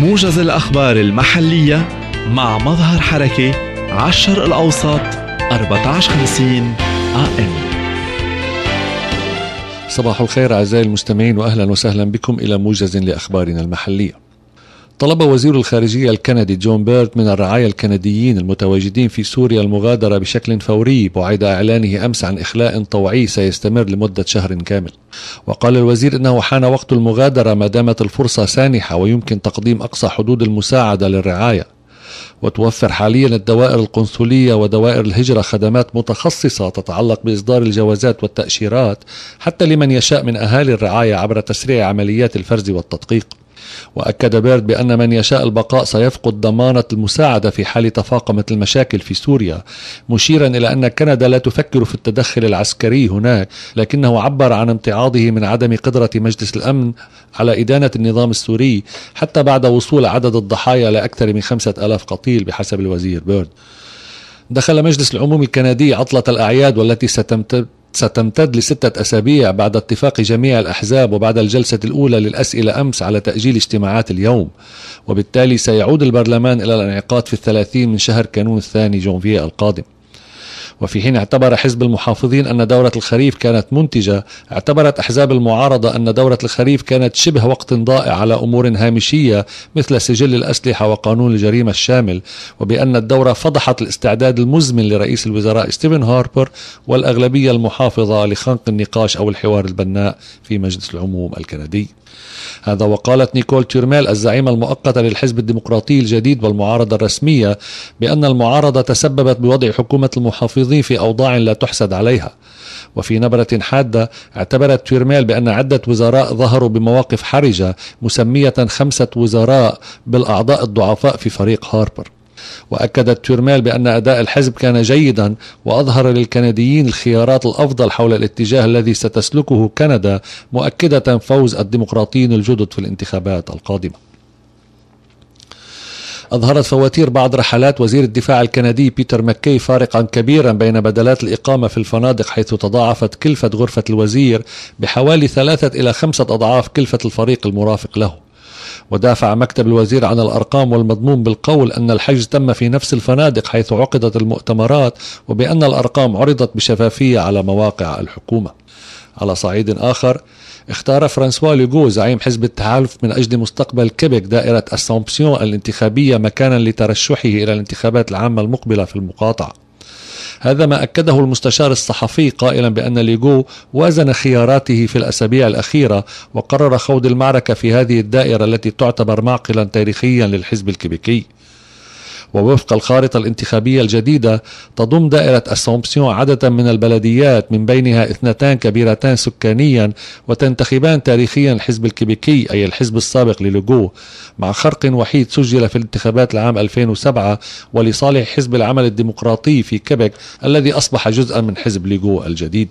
موجز الأخبار المحلية مع مظهر حركة عشر الأوساط الأوسط 1450 AM صباح الخير أعزائي المستمعين وأهلا وسهلا بكم إلى موجز لأخبارنا المحلية طلب وزير الخارجية الكندي جون بيرت من الرعايا الكنديين المتواجدين في سوريا المغادرة بشكل فوري بعد إعلانه أمس عن إخلاء طوعي سيستمر لمدة شهر كامل وقال الوزير إنه حان وقت المغادرة ما دامت الفرصة سانحة ويمكن تقديم أقصى حدود المساعدة للرعاية وتوفر حاليا الدوائر القنصلية ودوائر الهجرة خدمات متخصصة تتعلق بإصدار الجوازات والتأشيرات حتى لمن يشاء من أهالي الرعاية عبر تسريع عمليات الفرز والتدقيق وأكد بيرد بأن من يشاء البقاء سيفقد ضمانة المساعدة في حال تفاقمت المشاكل في سوريا مشيرا إلى أن كندا لا تفكر في التدخل العسكري هناك لكنه عبر عن امتعاضه من عدم قدرة مجلس الأمن على إدانة النظام السوري حتى بعد وصول عدد الضحايا لأكثر من خمسة ألاف قتيل بحسب الوزير بيرد دخل مجلس العموم الكندي عطلة الأعياد والتي ستمتد ستمتد لستة أسابيع بعد اتفاق جميع الأحزاب وبعد الجلسة الأولى للأسئلة أمس على تأجيل اجتماعات اليوم وبالتالي سيعود البرلمان إلى الانعقاد في الثلاثين من شهر كانون الثاني جونفيه القادم وفي حين اعتبر حزب المحافظين أن دورة الخريف كانت منتجة اعتبرت أحزاب المعارضة أن دورة الخريف كانت شبه وقت ضائع على أمور هامشية مثل سجل الأسلحة وقانون الجريمة الشامل وبأن الدورة فضحت الاستعداد المزمن لرئيس الوزراء ستيفن هاربر والأغلبية المحافظة لخنق النقاش أو الحوار البناء في مجلس العموم الكندي هذا وقالت نيكول تيرميل الزعيمة المؤقتة للحزب الديمقراطي الجديد والمعارضة الرسمية بأن المعارضة تسببت بوضع حكومة المحافظين الأرض في أوضاع لا تحسد عليها وفي نبرة حادة اعتبرت تيرميل بأن عدة وزراء ظهروا بمواقف حرجة مسمية خمسة وزراء بالأعضاء الضعفاء في فريق هاربر وأكدت تيرميل بأن أداء الحزب كان جيدا وأظهر للكنديين الخيارات الأفضل حول الاتجاه الذي ستسلكه كندا مؤكدة فوز الديمقراطيين الجدد في الانتخابات القادمة أظهرت فواتير بعض رحلات وزير الدفاع الكندي بيتر مكي فارقا كبيرا بين بدلات الإقامة في الفنادق حيث تضاعفت كلفة غرفة الوزير بحوالي ثلاثة إلى خمسة أضعاف كلفة الفريق المرافق له ودافع مكتب الوزير عن الأرقام والمضمون بالقول أن الحجز تم في نفس الفنادق حيث عقدت المؤتمرات وبأن الأرقام عرضت بشفافية على مواقع الحكومة على صعيد آخر اختار فرانسوا لوغو زعيم حزب التحالف من أجل مستقبل كيبك دائرة أسامبسيون الانتخابية مكانا لترشحه إلى الانتخابات العامة المقبلة في المقاطعة هذا ما أكده المستشار الصحفي قائلا بأن ليغو وازن خياراته في الأسابيع الأخيرة وقرر خوض المعركة في هذه الدائرة التي تعتبر معقلا تاريخيا للحزب الكيبيكي ووفق الخارطة الانتخابية الجديدة تضم دائرة أسامبسيون عددا من البلديات من بينها اثنتان كبيرتان سكانيا وتنتخبان تاريخيا الحزب الكيبيكي أي الحزب السابق للوغو مع خرق وحيد سجل في الانتخابات العام 2007 ولصالح حزب العمل الديمقراطي في كيبك الذي أصبح جزءا من حزب ليغو الجديد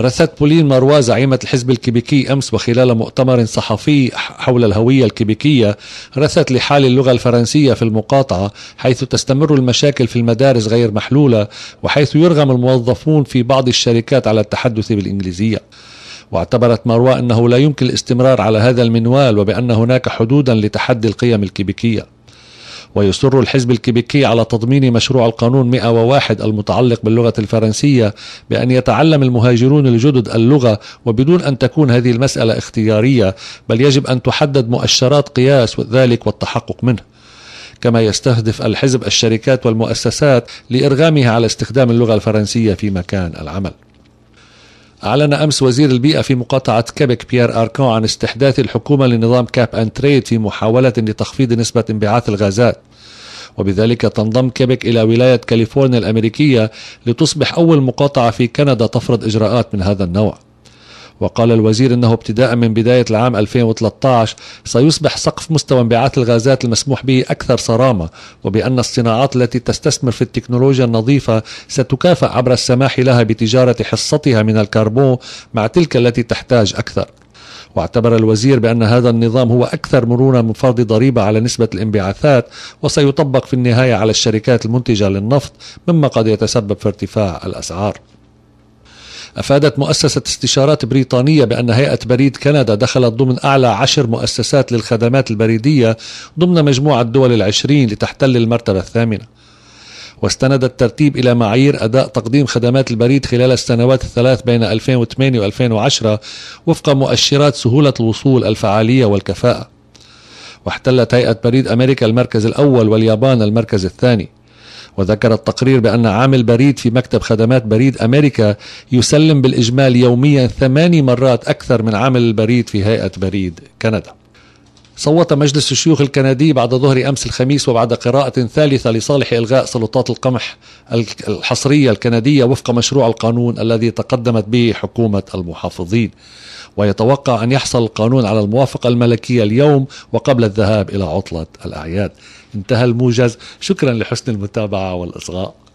رثت بولين ماروا زعيمة الحزب الكيبيكي أمس وخلال مؤتمر صحفي حول الهوية الكيبيكية رثت لحال اللغة الفرنسية في المقاطعة حيث تستمر المشاكل في المدارس غير محلولة وحيث يرغم الموظفون في بعض الشركات على التحدث بالإنجليزية واعتبرت ماروا أنه لا يمكن الاستمرار على هذا المنوال وبأن هناك حدودا لتحدي القيم الكيبيكية ويصر الحزب الكيبيكي على تضمين مشروع القانون 101 المتعلق باللغة الفرنسية بأن يتعلم المهاجرون الجدد اللغة وبدون أن تكون هذه المسألة اختيارية بل يجب أن تحدد مؤشرات قياس ذلك والتحقق منه كما يستهدف الحزب الشركات والمؤسسات لإرغامها على استخدام اللغة الفرنسية في مكان العمل أعلن أمس وزير البيئة في مقاطعة كيبك بيير أركون عن استحداث الحكومة لنظام كاب أند تريد في محاولة لتخفيض نسبة انبعاث الغازات وبذلك تنضم كيبك إلى ولاية كاليفورنيا الأمريكية لتصبح أول مقاطعة في كندا تفرض إجراءات من هذا النوع وقال الوزير أنه ابتداء من بداية العام 2013 سيصبح سقف مستوى انبعاث الغازات المسموح به أكثر صرامة وبأن الصناعات التي تستثمر في التكنولوجيا النظيفة ستكافأ عبر السماح لها بتجارة حصتها من الكربون مع تلك التي تحتاج أكثر واعتبر الوزير بأن هذا النظام هو أكثر مرونة من فرض ضريبة على نسبة الانبعاثات وسيطبق في النهاية على الشركات المنتجة للنفط مما قد يتسبب في ارتفاع الأسعار أفادت مؤسسة استشارات بريطانية بأن هيئة بريد كندا دخلت ضمن أعلى عشر مؤسسات للخدمات البريدية ضمن مجموعة دول العشرين لتحتل المرتبة الثامنة واستند الترتيب إلى معايير أداء تقديم خدمات البريد خلال السنوات الثلاث بين 2008 و2010 وفق مؤشرات سهولة الوصول الفعالية والكفاءة واحتلت هيئة بريد أمريكا المركز الأول واليابان المركز الثاني وذكر التقرير بأن عامل بريد في مكتب خدمات بريد أمريكا يسلم بالإجمال يوميا ثماني مرات أكثر من عامل البريد في هيئة بريد كندا صوت مجلس الشيوخ الكندي بعد ظهر امس الخميس وبعد قراءة ثالثة لصالح الغاء سلطات القمح الحصرية الكندية وفق مشروع القانون الذي تقدمت به حكومة المحافظين. ويتوقع أن يحصل القانون على الموافقة الملكية اليوم وقبل الذهاب إلى عطلة الأعياد انتهى الموجز شكرا لحسن المتابعة والإصغاء